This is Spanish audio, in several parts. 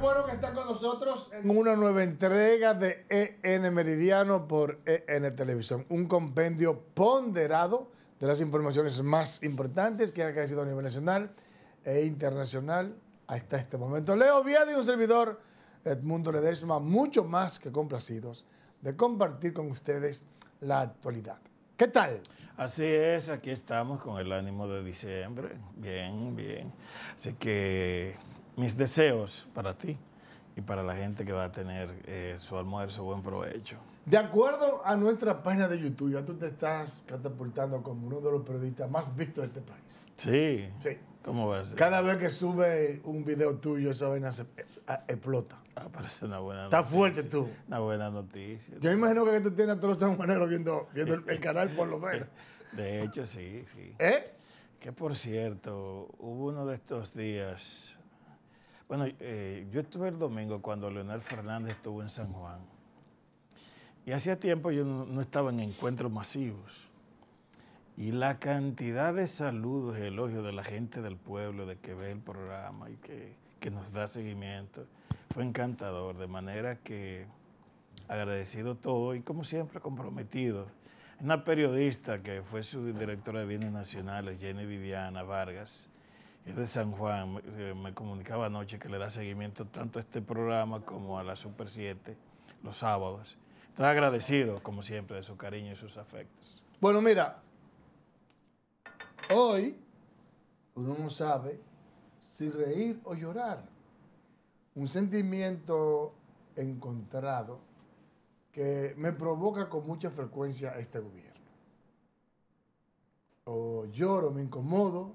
bueno que está con nosotros en una nueva entrega de EN Meridiano por EN Televisión. Un compendio ponderado de las informaciones más importantes que ha crecido a nivel nacional e internacional hasta este momento. Leo Vía de un servidor, Edmundo Ledesma, mucho más que complacidos de compartir con ustedes la actualidad. ¿Qué tal? Así es, aquí estamos con el ánimo de diciembre. Bien, bien. Así que mis deseos para ti y para la gente que va a tener eh, su almuerzo. Buen provecho. De acuerdo a nuestra página de YouTube, ya tú te estás catapultando como uno de los periodistas más vistos de este país. Sí. Sí. ¿Cómo va a ser? Cada vez que sube un video tuyo, esa vaina se, explota. Ah, parece una buena Está fuerte tú. Una buena noticia. Yo imagino que tú tienes a todos los sanjuaneros viendo, el, el canal, por lo menos. De hecho, sí, sí. ¿Eh? Que por cierto, hubo uno de estos días, bueno, eh, yo estuve el domingo cuando Leonel Fernández estuvo en San Juan. Y hacía tiempo yo no, estaba en encuentros masivos. Y la cantidad de saludos y elogios de la gente del pueblo, de que ve el programa y que, que, nos da seguimiento, fue encantador. De manera que agradecido todo y como siempre comprometido. Una periodista que fue su directora de bienes nacionales, Jenny Viviana Vargas, es de San Juan. Eh, me, comunicaba anoche que le da seguimiento tanto a este programa como a la Super 7 los sábados. Está agradecido, como siempre, de su cariño y sus afectos. Bueno, mira, hoy uno no sabe si reír o llorar. Un sentimiento encontrado que me provoca con mucha frecuencia este gobierno. O lloro, me incomodo,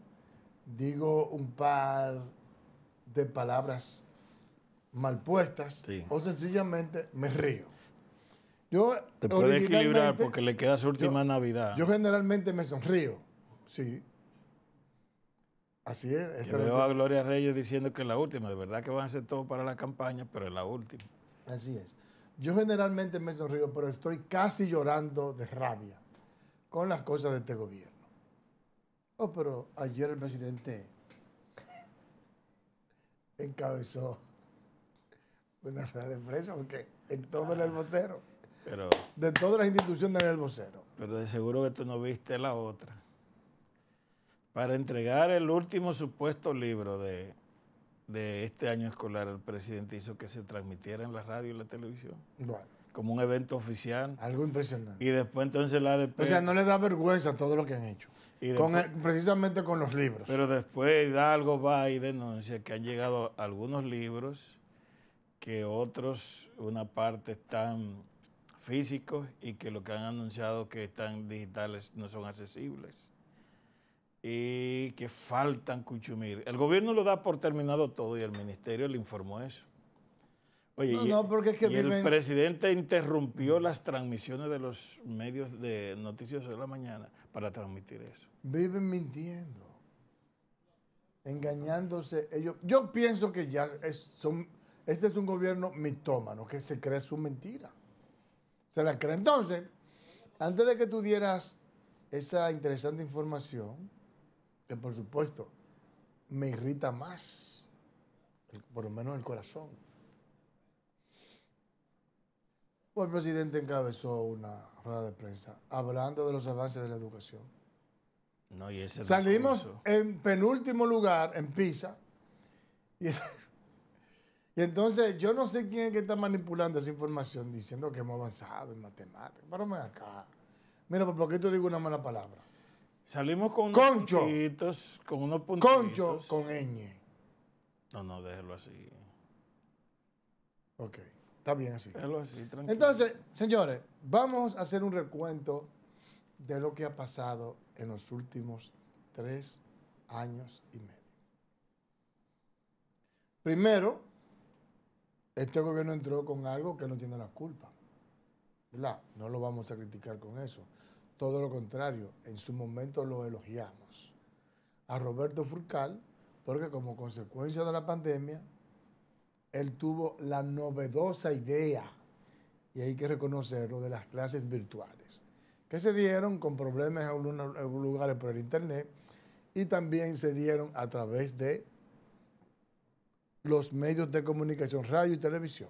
digo un par de palabras mal puestas o sencillamente me río. Yo Te puede equilibrar porque le queda su última Navidad. Yo generalmente me sonrío, sí. Así es. Yo veo a Gloria Reyes diciendo que es la última. De verdad que van a hacer todo para la campaña, pero es la última. Así es. Yo generalmente me sonrío, pero estoy casi llorando de rabia con las cosas de este gobierno. Oh, pero ayer el presidente encabezó una rueda de prensa porque en todo el ah. vocero. de todas las instituciones del vocero. Pero de seguro que tú no viste la otra. Para entregar el último supuesto libro de, de este año escolar, el presidente hizo que se transmitiera en la radio y la televisión como un evento oficial. Algo impresionante. Y después entonces la ADP... O sea, no le da vergüenza todo lo que han hecho. precisamente con los libros. Pero después algo va y denuncia que han llegado algunos libros, que otros, una parte están físicos y que lo que han anunciado que están digitales no son accesibles. Y que faltan cuchumir. El gobierno lo da por terminado todo y el ministerio le informó eso porque el presidente interrumpió las transmisiones de los medios de noticias de la mañana para transmitir eso. Viven mintiendo, engañándose ellos. Yo pienso que ya son, este es un gobierno mitómano que se cree su mentira. Se la cree. Entonces, antes de que tú dieras esa interesante información, que por supuesto me irrita más, por lo menos el corazón pues el presidente encabezó una rueda de prensa hablando de los avances de la educación. No, y ese Salimos en penúltimo lugar, en Pisa. Y, entonces yo no sé quién es que está manipulando esa información diciendo que hemos avanzado en matemáticas. Párame acá. Mira, ¿por qué tú digo una mala palabra? Salimos con unos con unos puntitos. Concho con ñ. No, no, déjelo así. Ok. Está bien así. así Entonces, señores, vamos a hacer un recuento de lo que ha pasado en los últimos tres años y medio. Primero, este gobierno entró con algo que no tiene la culpa. No lo vamos a criticar con eso. Todo lo contrario, en su momento lo elogiamos. A Roberto Furcal, porque como consecuencia de la pandemia, él tuvo la novedosa idea, y hay que reconocerlo, de las clases virtuales, que se dieron con problemas en algunos lugares por el Internet y también se dieron a través de los medios de comunicación, radio y televisión.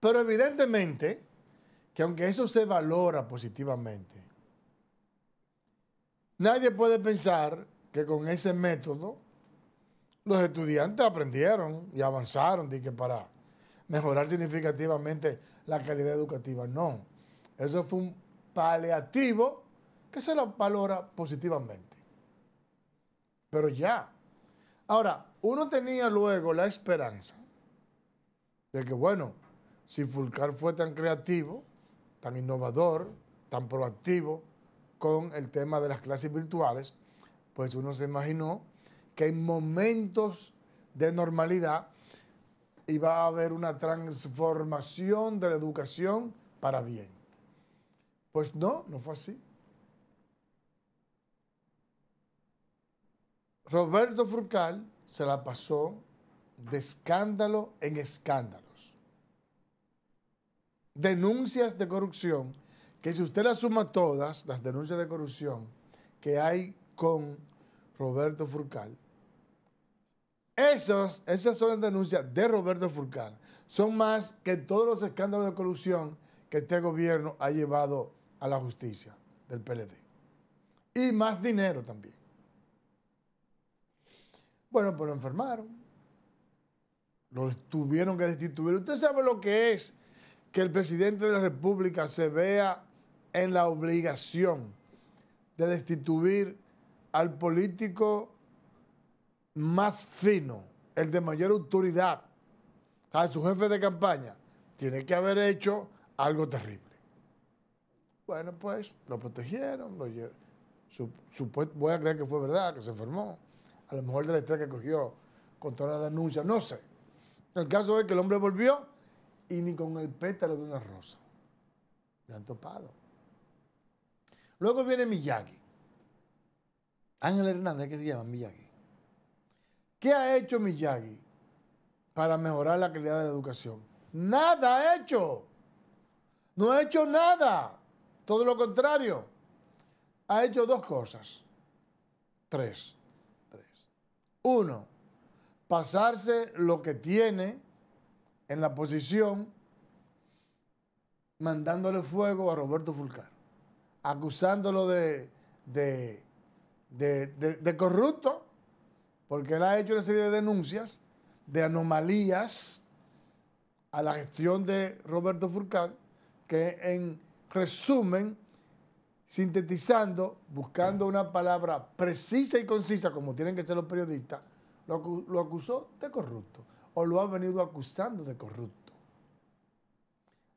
Pero evidentemente que aunque eso se valora positivamente, nadie puede pensar que con ese método los estudiantes aprendieron y avanzaron de que para mejorar significativamente la calidad educativa. No, eso fue un paliativo que se lo valora positivamente. Pero ya. Ahora, uno tenía luego la esperanza de que, bueno, si Fulcar fue tan creativo, tan innovador, tan proactivo con el tema de las clases virtuales, pues uno se imaginó que en momentos de normalidad iba a haber una transformación de la educación para bien. Pues no, no fue así. Roberto Furcal se la pasó de escándalo en escándalos. Denuncias de corrupción, que si usted las suma todas, las denuncias de corrupción que hay con Roberto Furcal, esas son las denuncias de Roberto Furcán. Son más que todos los escándalos de corrupción que este gobierno ha llevado a la justicia del PLD. Y más dinero también. Bueno, pues lo enfermaron. Lo tuvieron que destituir. Usted sabe lo que es que el presidente de la República se vea en la obligación de destituir al político más fino, el de mayor autoridad, a su jefe de campaña, tiene que haber hecho algo terrible. Bueno, pues lo protegieron, lo pues, voy a creer que fue verdad, que se enfermó. A lo mejor de la estrella que cogió con toda la denuncia, no sé. El caso es que el hombre volvió y ni con el pétalo de una rosa. Le han topado. Luego viene Miyagi. Ángel Hernández, ¿qué se llama Miyagi? ¿Qué ha hecho Miyagi para mejorar la calidad de la educación? Nada ha hecho. No ha hecho nada. Todo lo contrario. Ha hecho dos cosas. Tres. Tres. Uno, pasarse lo que tiene en la posición mandándole fuego a Roberto Fulcar, acusándolo de, de, de corrupto porque él ha hecho una serie de denuncias de anomalías a la gestión de Roberto Furcal, que en resumen, sintetizando, buscando una palabra precisa y concisa, como tienen que ser los periodistas, lo, acusó de corrupto o lo ha venido acusando de corrupto.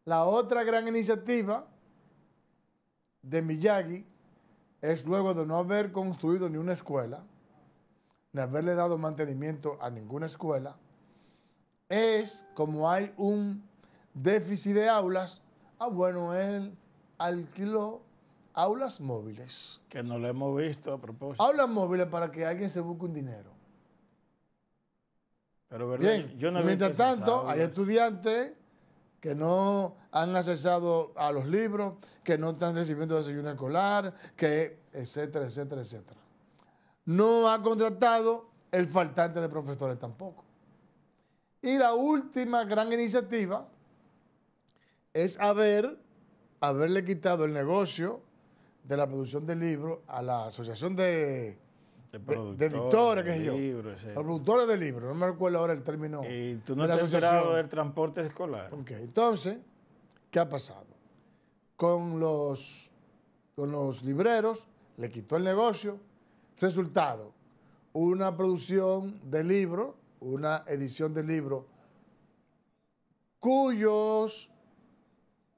La otra gran iniciativa de Miyagi es luego de no haber construido ni una escuela, haberle dado mantenimiento a ninguna escuela, es como hay un déficit de aulas, ah bueno, él alquiló aulas móviles. Que no lo hemos visto a propósito. Aulas móviles para que alguien se busque un dinero. Pero verdad, Bien, yo no mientras tanto, hay estudiantes que no han accesado a los libros, que no están recibiendo desayuno escolar, que etcétera, etcétera, etcétera no ha contratado el faltante de profesores tampoco. Y la última gran iniciativa es haber, haberle quitado el negocio de la producción de libros a la Asociación de, de, productores de, editores, yo. Libros, productores de libros, no me recuerdo ahora el término. Y tú no la del transporte escolar. Ok, entonces, ¿qué ha pasado? Con los, con los libreros, le quitó el negocio, Resultado, una producción de libro, una edición de libro, cuyos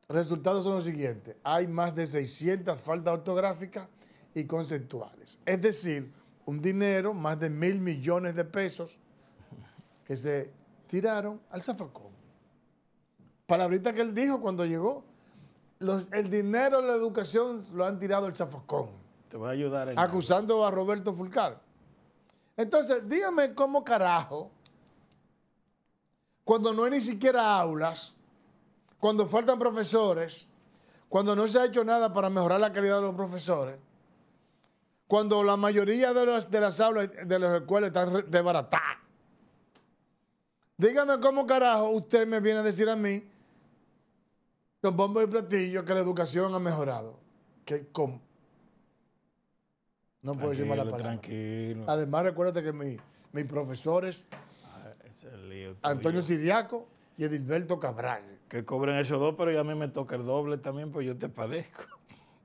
resultados son los siguientes. Hay más de 600 faltas ortográficas y conceptuales. Es decir, un dinero, más de mil millones de pesos, que se tiraron al zafacón. Palabrita que él dijo cuando llegó. el dinero, la educación, lo han tirado al zafacón. Te voy a ayudar. acusando a Roberto Fulcar. Entonces, dígame cómo carajo, cuando no hay ni siquiera aulas, cuando faltan profesores, cuando no se ha hecho nada para mejorar la calidad de los profesores, cuando la mayoría de, las aulas de las escuelas están desbaratadas. Dígame cómo carajo usted me viene a decir a mí, con bombo y platillo, que la educación ha mejorado. que con no puedo decir mala palabra. Tranquilo. Además, recuérdate que mis profesores, ah, es el lío Antonio Siriaco y Edilberto Cabral. Que cobren esos dos, pero ya a mí me toca el doble también, pues yo te padezco.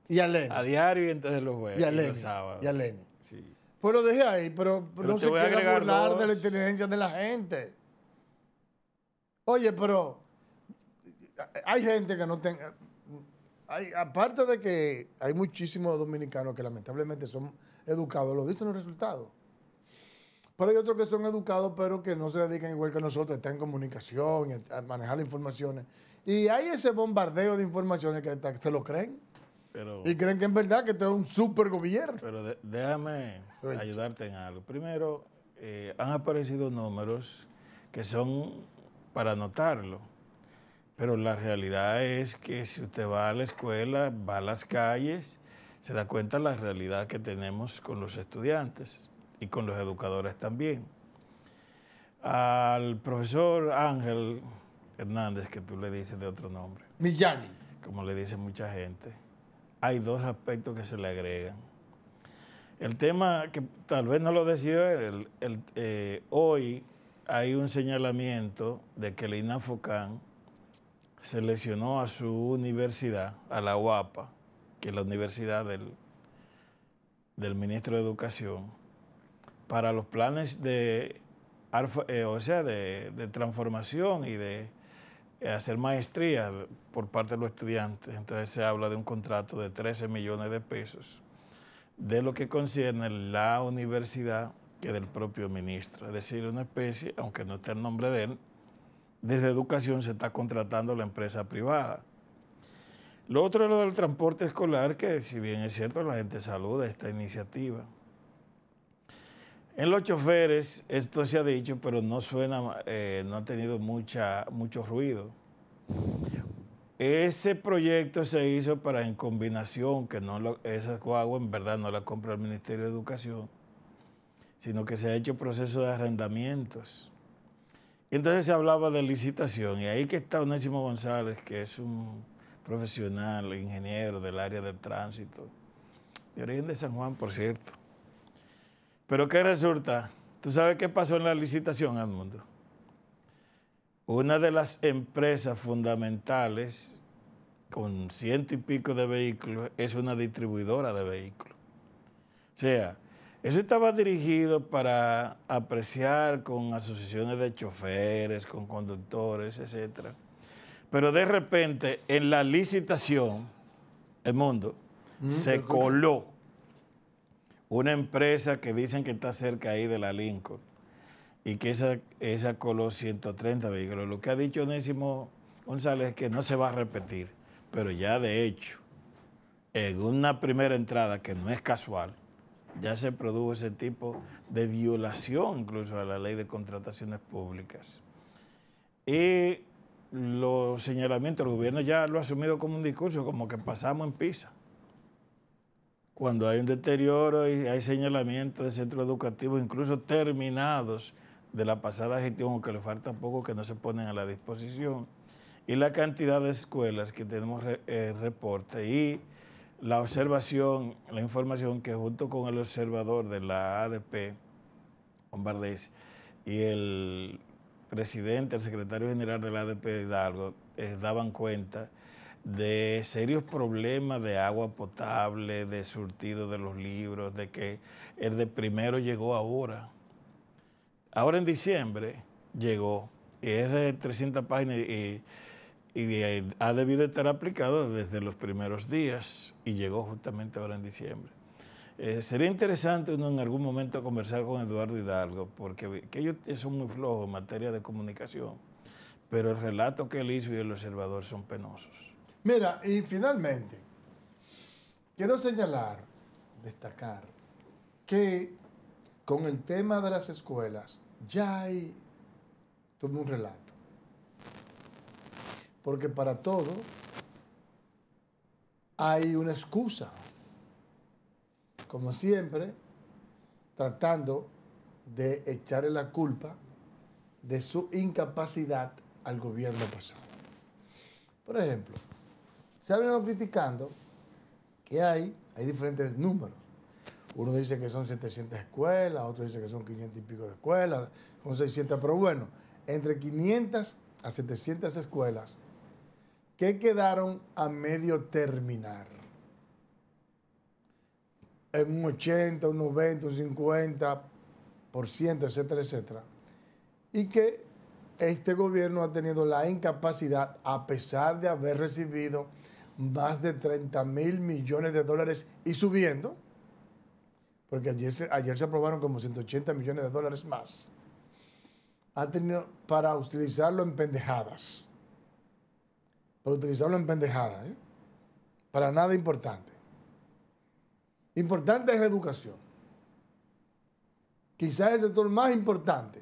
Y a A diario y entonces los jueves. Y a Y, los sábados. y a Pues lo dejé ahí, pero, no se voy a burlar de la inteligencia de la gente. Oye, pero hay gente que no tenga aparte de que hay muchísimos dominicanos que lamentablemente son educados, lo dicen los resultados. Pero hay otros que son educados, pero que no se dedican igual que nosotros, están en comunicación, a manejar las informaciones. Y hay ese bombardeo de informaciones que te lo creen. Pero, y creen que es verdad que esto es un super gobierno. Pero déjame ayudarte en algo. Primero, eh, han aparecido números que son para notarlo pero la realidad es que si usted va a la escuela, va a las calles, se da cuenta la realidad que tenemos con los estudiantes y con los educadores también. Al profesor Ángel Hernández, que tú le dices de otro nombre. Millán. Como le dice mucha gente. Hay dos aspectos que se le agregan. El tema que tal vez no lo decidió él, eh, hoy hay un señalamiento de que el INAFOCAN seleccionó a su universidad, a la UAPA, que es la universidad del, del ministro de Educación, para los planes de, eh, o sea, de, de transformación y de eh, hacer maestría por parte de los estudiantes. Entonces se habla de un contrato de 13 millones de pesos de lo que concierne la universidad que del propio ministro. Es decir, una especie, aunque no esté el nombre de él, desde educación se está contratando la empresa privada. Lo otro es lo del transporte escolar, que si bien es cierto, la gente saluda esta iniciativa. En los choferes, esto se ha dicho, pero no suena, eh, no ha tenido mucha, mucho ruido. Ese proyecto se hizo para en combinación, que no esa guagua en verdad no la compra el Ministerio de Educación, sino que se ha hecho proceso de arrendamientos entonces se hablaba de licitación y ahí que está Onésimo González, que es un profesional, ingeniero del área del tránsito, de origen de San Juan, por cierto. Pero ¿qué resulta? ¿Tú sabes qué pasó en la licitación, Edmundo? Una de las empresas fundamentales, con ciento y pico de vehículos, es una distribuidora de vehículos. O sea, eso estaba dirigido para apreciar con asociaciones de choferes, con conductores, etc. Pero de repente, en la licitación, el mundo, mm, se coló una empresa que dicen que está cerca ahí de la Lincoln y que esa, esa coló 130 vehículos. Lo que ha dicho Onésimo González es que no se va a repetir, pero ya de hecho, en una primera entrada que no es casual, ya se produjo ese tipo de violación incluso a la ley de contrataciones públicas. Y los señalamientos, el gobierno ya lo ha asumido como un discurso, como que pasamos en Pisa. Cuando hay un deterioro y hay señalamientos de centros educativos, incluso terminados de la pasada gestión, aunque que le falta poco, que no se ponen a la disposición, y la cantidad de escuelas que tenemos eh, reporte y la observación, la información que junto con el observador de la ADP, Bombardés, y el presidente, el secretario general de la ADP Hidalgo, eh, daban cuenta de serios problemas de agua potable, de surtido de los libros, de que el de primero llegó ahora. Ahora en diciembre llegó, y es de 300 páginas y y ha debido estar aplicado desde los primeros días y llegó justamente ahora en diciembre. Eh, sería interesante uno en algún momento conversar con Eduardo Hidalgo, porque ellos son muy flojos en materia de comunicación, pero el relato que él hizo y el observador son penosos. Mira, y finalmente, quiero señalar, destacar, que con el tema de las escuelas ya hay todo un relato porque para todo hay una excusa. Como siempre, tratando de echarle la culpa de su incapacidad al gobierno pasado. Por ejemplo, se ha venido criticando que hay, hay diferentes números. Uno dice que son 700 escuelas, otro dice que son 500 y pico de escuelas, son 600, pero bueno, entre 500 a 700 escuelas que quedaron a medio terminar. En un 80, un 90, un 50%, etcétera, etcétera. Y que este gobierno ha tenido la incapacidad, a pesar de haber recibido más de 30 mil millones de dólares y subiendo, porque ayer se, ayer se aprobaron como 180 millones de dólares más, ha tenido para utilizarlo en pendejadas para utilizarlo en pendejada, ¿eh? para nada importante. Importante es la educación. Quizás el sector más importante,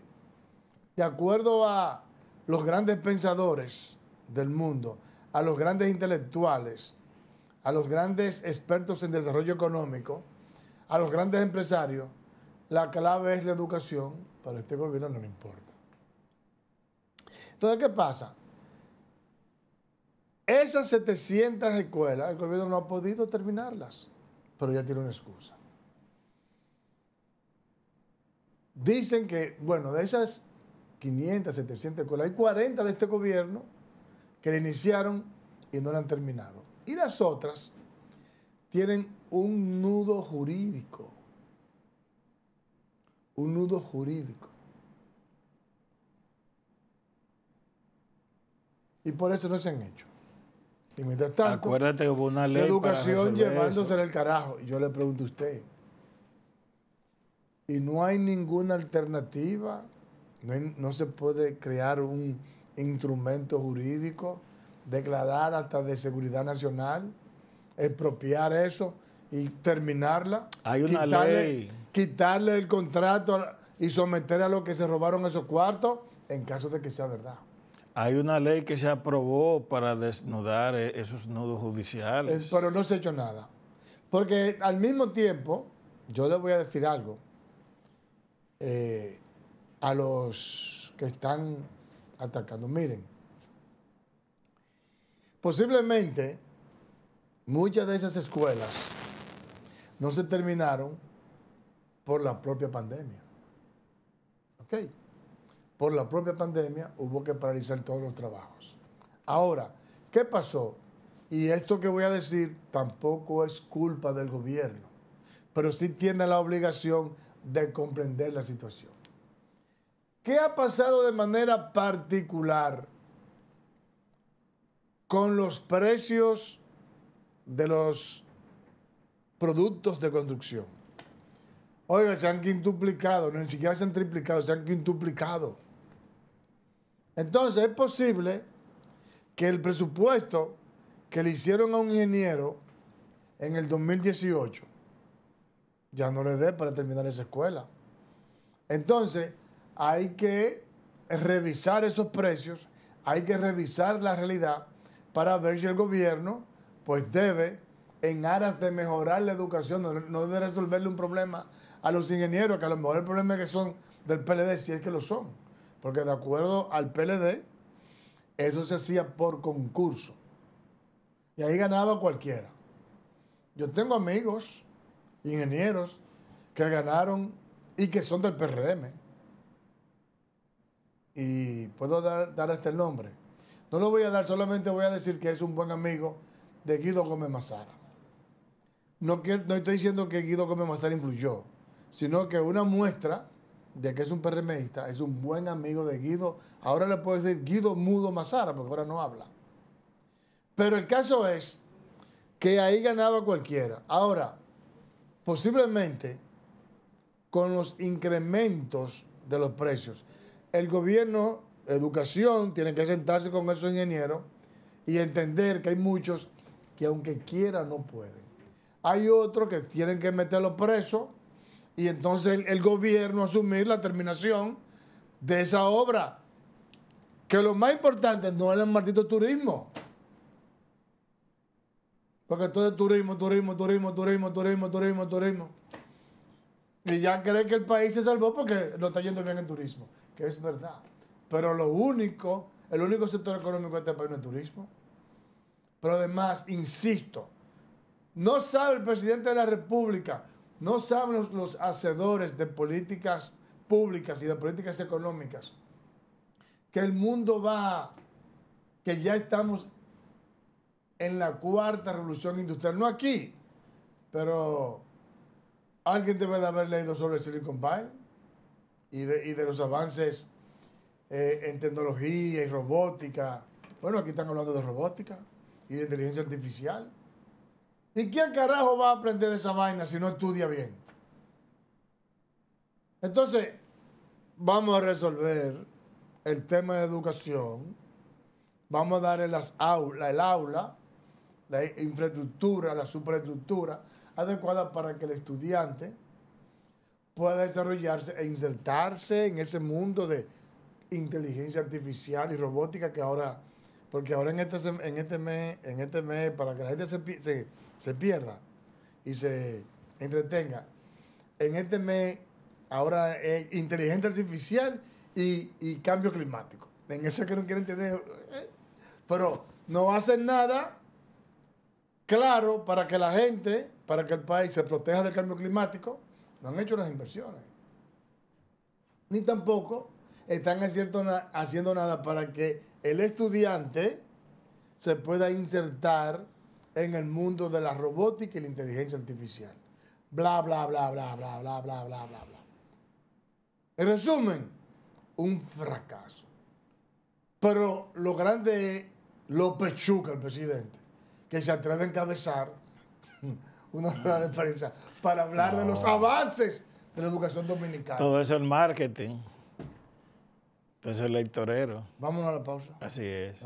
de acuerdo a los grandes pensadores del mundo, a los grandes intelectuales, a los grandes expertos en desarrollo económico, a los grandes empresarios, la clave es la educación, para este gobierno no le importa. Entonces, ¿qué pasa? Esas 700 escuelas, el gobierno no ha podido terminarlas, pero ya tiene una excusa. Dicen que, bueno, de esas 500, 700 escuelas, hay 40 de este gobierno que le iniciaron y no la han terminado. Y las otras tienen un nudo jurídico. Un nudo jurídico. Y por eso no se han hecho. Y mientras tanto, Acuérdate que una ley. La educación llevándose el carajo. yo le pregunto a usted. Y no hay ninguna alternativa. No, se puede crear un instrumento jurídico, declarar hasta de seguridad nacional, expropiar eso y terminarla. Hay una ley. Quitarle el contrato y someter a los que se robaron esos cuartos en caso de que sea verdad. Hay una ley que se aprobó para desnudar eh, esos nudos judiciales. Eh, pero no se ha hecho nada. Porque al mismo tiempo, yo le voy a decir algo eh, a los que están atacando. Miren, posiblemente muchas de esas escuelas no se terminaron por la propia pandemia. ¿Ok? por la propia pandemia hubo que paralizar todos los trabajos. Ahora, ¿qué pasó? Y esto que voy a decir tampoco es culpa del gobierno, pero sí tiene la obligación de comprender la situación. ¿Qué ha pasado de manera particular con los precios de los productos de construcción? Oiga, se han quintuplicado, ni siquiera se han triplicado, se han quintuplicado. Entonces, es posible que el presupuesto que le hicieron a un ingeniero en el 2018 ya no le dé para terminar esa escuela. Entonces, hay que revisar esos precios, hay que revisar la realidad para ver si el gobierno pues debe en aras de mejorar la educación, no, debe de resolverle un problema a los ingenieros, que a lo mejor el problema es que son del PLD, si es que lo son. Porque de acuerdo al PLD, eso se hacía por concurso. Y ahí ganaba cualquiera. Yo tengo amigos, ingenieros, que ganaron y que son del PRM. Y puedo dar, dar hasta el nombre. No lo voy a dar, solamente voy a decir que es un buen amigo de Guido Gómez Mazara no, estoy diciendo que Guido Gómez Mazar influyó, sino que una muestra de que es un PRMista, es un buen amigo de Guido. Ahora le puedo decir Guido Mudo Mazara, porque ahora no habla. Pero el caso es que ahí ganaba cualquiera. Ahora, posiblemente con los incrementos de los precios, el gobierno, educación, tiene que sentarse con esos ingenieros y entender que hay muchos que aunque quieran no pueden hay otros que tienen que meterlo preso y entonces el, gobierno asumir la terminación de esa obra. Que lo más importante no es el maldito turismo. Porque todo es turismo, turismo, turismo, turismo, turismo, turismo, turismo. Y ya creen que el país se salvó porque no está yendo bien en turismo, que es verdad. Pero lo único, el único sector económico de este país no es turismo. Pero además, insisto, no sabe el presidente de la República, no saben los, hacedores de políticas públicas y de políticas económicas que el mundo va, que ya estamos en la cuarta revolución industrial, no aquí, pero alguien debe de haber leído sobre el Silicon Valley y de, los avances eh, en tecnología y robótica. Bueno, aquí están hablando de robótica y de inteligencia artificial. ¿Y quién carajo va a aprender esa vaina si no estudia bien? Entonces, vamos a resolver el tema de educación, vamos a darle las aulas, el aula, la infraestructura, la superestructura adecuada para que el estudiante pueda desarrollarse e insertarse en ese mundo de inteligencia artificial y robótica que ahora, porque ahora en este, en este mes, en este mes, para que la gente se se pierda y se entretenga. En este mes, ahora es inteligencia artificial y, y cambio climático. En eso es que no quieren tener. Eh, pero no hacen nada claro para que la gente, para que el país se proteja del cambio climático. No han hecho las inversiones. Ni tampoco están haciendo nada para que el estudiante se pueda insertar en el mundo de la robótica y la inteligencia artificial. Bla, bla, bla, bla, bla, bla, bla, bla, bla, bla. En resumen, un fracaso. Pero lo grande es lo pechuca el presidente, que se atreve a encabezar una rueda de prensa para hablar de los avances de la educación dominicana. Todo eso es marketing. Todo eso es lectorero. Vámonos a la pausa. Así es.